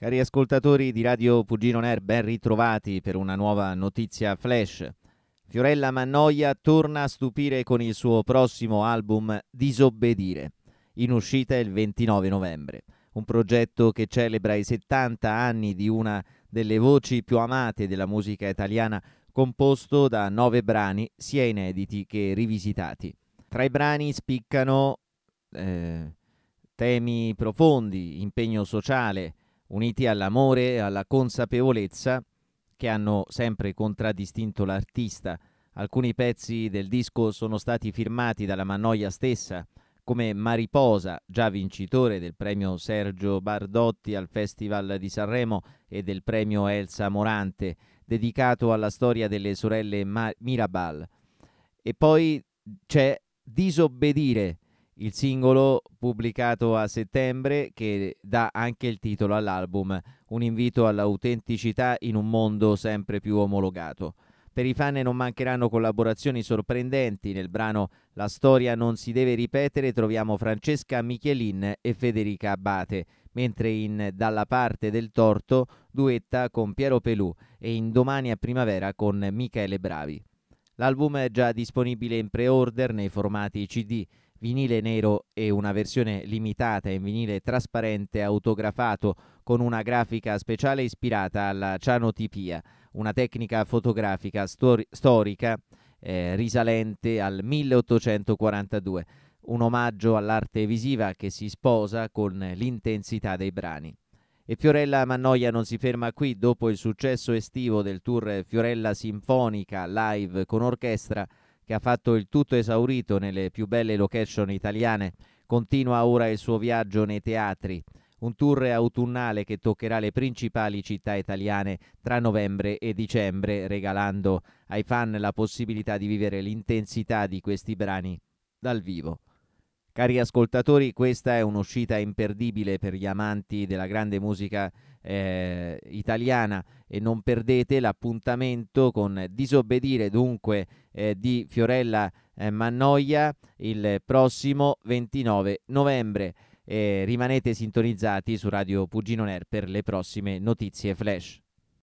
Cari ascoltatori di Radio Pugino Ner, ben ritrovati per una nuova notizia flash. Fiorella Mannoia torna a stupire con il suo prossimo album Disobbedire, in uscita il 29 novembre. Un progetto che celebra i 70 anni di una delle voci più amate della musica italiana, composto da nove brani sia inediti che rivisitati. Tra i brani spiccano eh, temi profondi, impegno sociale, uniti all'amore e alla consapevolezza che hanno sempre contraddistinto l'artista. Alcuni pezzi del disco sono stati firmati dalla Mannoia stessa, come Mariposa, già vincitore del premio Sergio Bardotti al Festival di Sanremo e del premio Elsa Morante, dedicato alla storia delle sorelle Mar- Mirabal. E poi c'è Disobbedire, il singolo pubblicato a settembre che dà anche il titolo all'album, un invito all'autenticità in un mondo sempre più omologato. Per i fan non mancheranno collaborazioni sorprendenti, nel brano La storia non si deve ripetere troviamo Francesca Michelin e Federica Abate, mentre in Dalla parte del torto duetta con Piero Pelù e in Domani a primavera con Michele Bravi. L'album è già disponibile in pre-order nei formati CD vinile nero e una versione limitata in vinile trasparente autografato con una grafica speciale ispirata alla cianotipia, una tecnica fotografica stor- storica eh, risalente al 1842, un omaggio all'arte visiva che si sposa con l'intensità dei brani. E Fiorella Mannoia non si ferma qui, dopo il successo estivo del tour Fiorella Sinfonica live con orchestra, che ha fatto il tutto esaurito nelle più belle location italiane, continua ora il suo viaggio nei teatri. Un tour autunnale che toccherà le principali città italiane tra novembre e dicembre, regalando ai fan la possibilità di vivere l'intensità di questi brani dal vivo. Cari ascoltatori, questa è un'uscita imperdibile per gli amanti della grande musica eh, italiana e non perdete l'appuntamento con Disobbedire dunque eh, di Fiorella eh, Mannoia il prossimo 29 novembre. rimanete sintonizzati su Radio Pugino Ner per le prossime notizie flash.